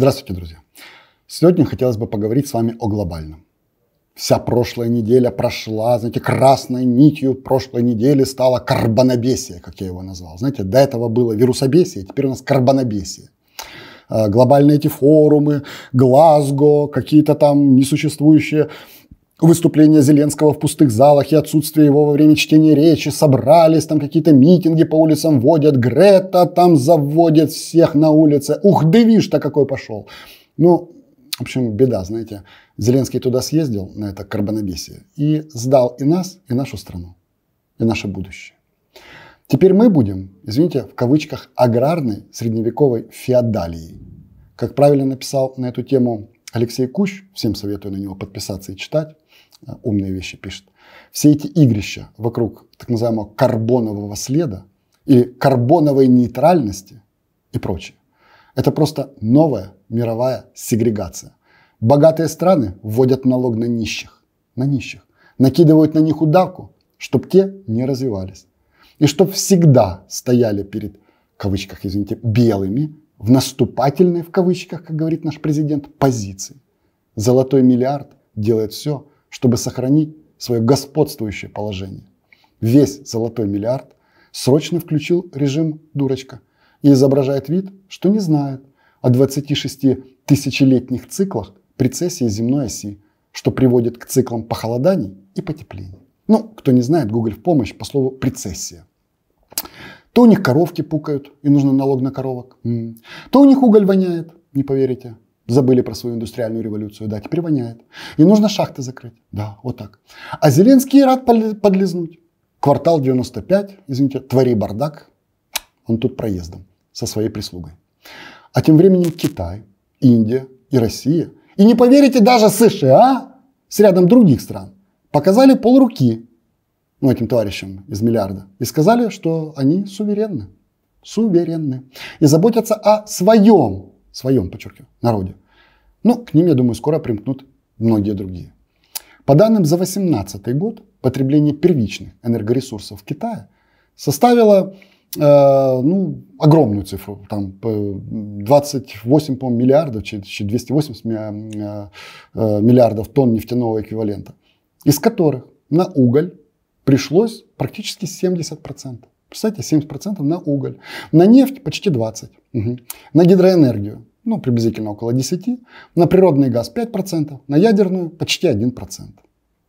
Здравствуйте, друзья! Сегодня хотелось бы поговорить с вами о глобальном. Вся прошлая неделя прошла, знаете, красной нитью прошлой недели стало карбонобесие, как я его назвал. Знаете, до этого было вирусобесие, теперь у нас карбонобесие а, глобальные эти форумы, Глазго, какие-то там несуществующие выступления Зеленского в пустых залах и отсутствие его во время чтения речи, собрались, там какие-то митинги по улицам водят, Грета там заводит всех на улице, ух, дывиш-то какой пошел. Ну, в общем, беда, знаете. Зеленский туда съездил, на это карбонобесие, и сдал и нас, и нашу страну, и наше будущее. Теперь мы будем, извините, в кавычках, аграрной средневековой феодалией. Как правильно написал на эту тему Алексей Кущ, всем советую на него подписаться и читать, э, умные вещи пишет. Все эти игрища вокруг так называемого карбонового следа и карбоновой нейтральности и прочее. Это просто новая мировая сегрегация. Богатые страны вводят налог на нищих, на нищих, накидывают на них удавку, чтобы те не развивались. И чтобы всегда стояли перед, в кавычках, извините, белыми, в наступательной, в кавычках, как говорит наш президент, позиции. Золотой миллиард делает все, чтобы сохранить свое господствующее положение. Весь золотой миллиард срочно включил режим «дурочка» и изображает вид, что не знает о 26 тысячелетних циклах прецессии земной оси, что приводит к циклам похолоданий и потеплений. Ну, кто не знает, Google в помощь по слову «прецессия». То у них коровки пукают, и нужно налог на коровок. То у них уголь воняет, не поверите. Забыли про свою индустриальную революцию, да, теперь воняет. И нужно шахты закрыть, да, вот так. А Зеленский рад подлизнуть. Квартал 95, извините, твори бардак, он тут проездом со своей прислугой. А тем временем Китай, Индия и Россия, и не поверите, даже США с рядом других стран, показали полруки ну, этим товарищам из миллиарда, и сказали, что они суверенны. Суверенны. И заботятся о своем, своем, подчеркиваю, народе. Ну, к ним, я думаю, скоро примкнут многие другие. По данным за 2018 год, потребление первичных энергоресурсов Китая составило э, ну, огромную цифру, там 28 по миллиардов, 280 э, э, миллиардов тонн нефтяного эквивалента, из которых на уголь пришлось практически 70%. Представьте, 70% на уголь. На нефть почти 20%. Угу. На гидроэнергию, ну, приблизительно около 10%. На природный газ 5%. На ядерную почти 1%.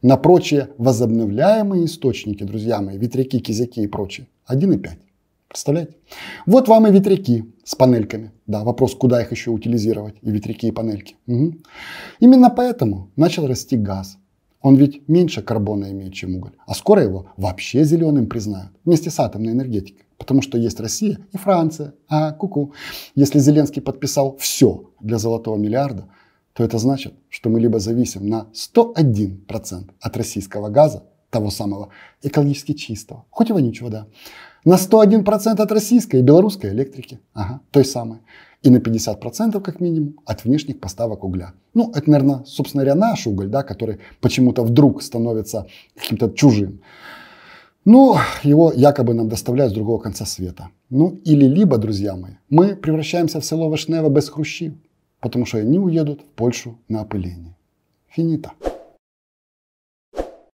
На прочие возобновляемые источники, друзья мои, ветряки, кизяки и прочее, 1,5. Представляете? Вот вам и ветряки с панельками. Да, вопрос, куда их еще утилизировать, и ветряки, и панельки. Угу. Именно поэтому начал расти газ. Он ведь меньше карбона имеет, чем уголь. А скоро его вообще зеленым признают. Вместе с атомной энергетикой. Потому что есть Россия и Франция. А, куку. -ку. Если Зеленский подписал все для золотого миллиарда, то это значит, что мы либо зависим на 101% от российского газа, того самого экологически чистого, хоть и вонючего, да, на 101% от российской и белорусской электрики, ага, той самой, и на 50% как минимум от внешних поставок угля. Ну, это, наверное, собственно говоря, наш уголь, да, который почему-то вдруг становится каким-то чужим. Ну, его якобы нам доставляют с другого конца света. Ну, или либо, друзья мои, мы превращаемся в село Вашнева без хрущи, потому что они уедут в Польшу на опыление. Финита.